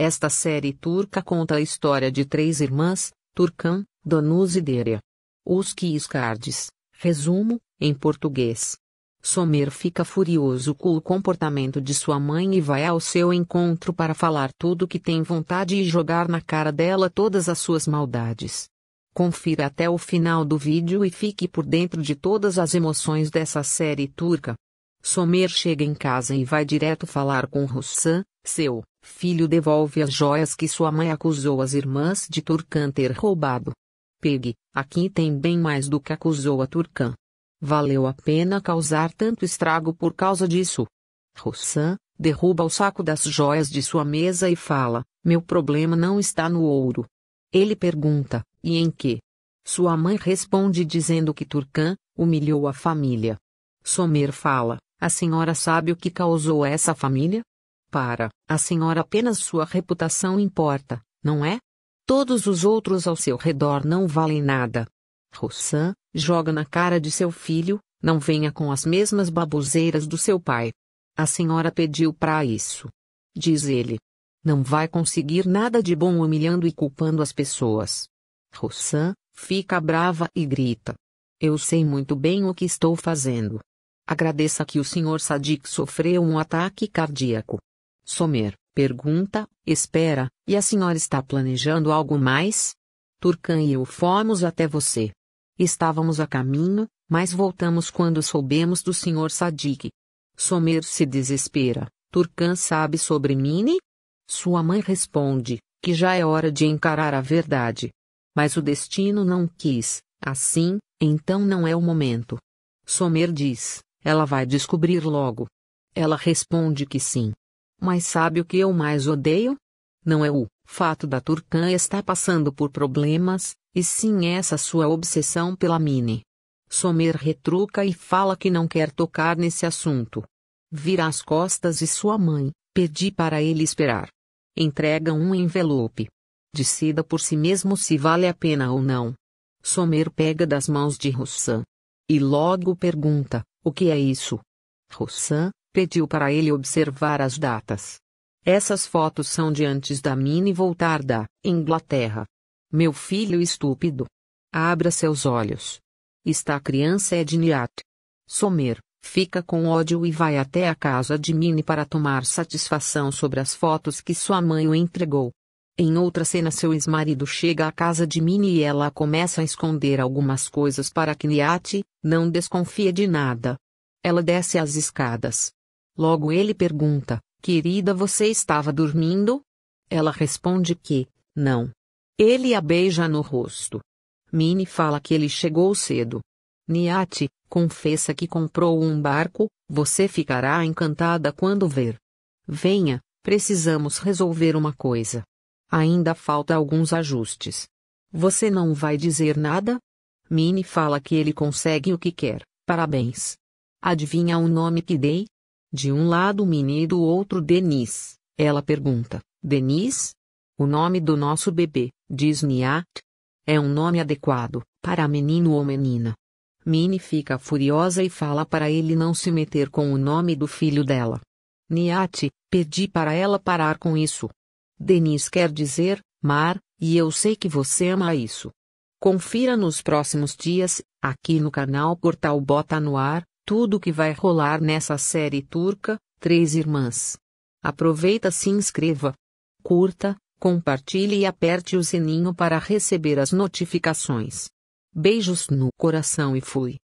Esta série turca conta a história de três irmãs, Turcan, Donuz e Deria. Uski Iscardes, resumo, em português. Somer fica furioso com o comportamento de sua mãe e vai ao seu encontro para falar tudo o que tem vontade e jogar na cara dela todas as suas maldades. Confira até o final do vídeo e fique por dentro de todas as emoções dessa série turca. Somer chega em casa e vai direto falar com Russan, seu Filho devolve as joias que sua mãe acusou as irmãs de Turcan ter roubado. Pegue, aqui tem bem mais do que acusou a Turcan. Valeu a pena causar tanto estrago por causa disso. Rossan derruba o saco das joias de sua mesa e fala: Meu problema não está no ouro. Ele pergunta: E em que? Sua mãe responde dizendo que Turcan humilhou a família. Somer fala: A senhora sabe o que causou essa família? Para a senhora apenas sua reputação importa, não é? Todos os outros ao seu redor não valem nada. Rossan, joga na cara de seu filho, não venha com as mesmas baboseiras do seu pai. A senhora pediu para isso. Diz ele. Não vai conseguir nada de bom humilhando e culpando as pessoas. Rossan, fica brava e grita. Eu sei muito bem o que estou fazendo. Agradeça que o senhor Sadik sofreu um ataque cardíaco. Somer, pergunta, espera, e a senhora está planejando algo mais? Turcan e eu fomos até você. Estávamos a caminho, mas voltamos quando soubemos do senhor Sadik. Somer se desespera. Turcan sabe sobre Mini? Sua mãe responde, que já é hora de encarar a verdade. Mas o destino não quis, assim, então não é o momento. Somer diz, ela vai descobrir logo. Ela responde que sim, mas sabe o que eu mais odeio? Não é o fato da Turcan estar passando por problemas, e sim essa sua obsessão pela Mini. Somer retruca e fala que não quer tocar nesse assunto. Vira as costas e sua mãe, pedi para ele esperar. Entrega um envelope. Decida por si mesmo se vale a pena ou não. Somer pega das mãos de Rossan E logo pergunta, o que é isso? Rossan pediu para ele observar as datas. Essas fotos são de antes da Minnie voltar da Inglaterra. Meu filho estúpido. Abra seus olhos. Esta criança é de Niat. Somer, fica com ódio e vai até a casa de Minnie para tomar satisfação sobre as fotos que sua mãe o entregou. Em outra cena seu ex-marido chega à casa de Minnie e ela começa a esconder algumas coisas para que Niat não desconfie de nada. Ela desce as escadas, Logo ele pergunta: Querida, você estava dormindo? Ela responde que, não. Ele a beija no rosto. Minnie fala que ele chegou cedo. Niati, confessa que comprou um barco, você ficará encantada quando ver. Venha, precisamos resolver uma coisa. Ainda falta alguns ajustes. Você não vai dizer nada? Minnie fala que ele consegue o que quer, parabéns. Adivinha o nome que dei? De um lado Minnie e do outro Denis. Ela pergunta, Denis? O nome do nosso bebê, diz Niat. É um nome adequado, para menino ou menina. Minnie fica furiosa e fala para ele não se meter com o nome do filho dela. Niat, pedi para ela parar com isso. Denis quer dizer, mar, e eu sei que você ama isso. Confira nos próximos dias, aqui no canal Portal Bota no Ar, tudo que vai rolar nessa série turca, Três Irmãs. Aproveita se inscreva. Curta, compartilhe e aperte o sininho para receber as notificações. Beijos no coração e fui.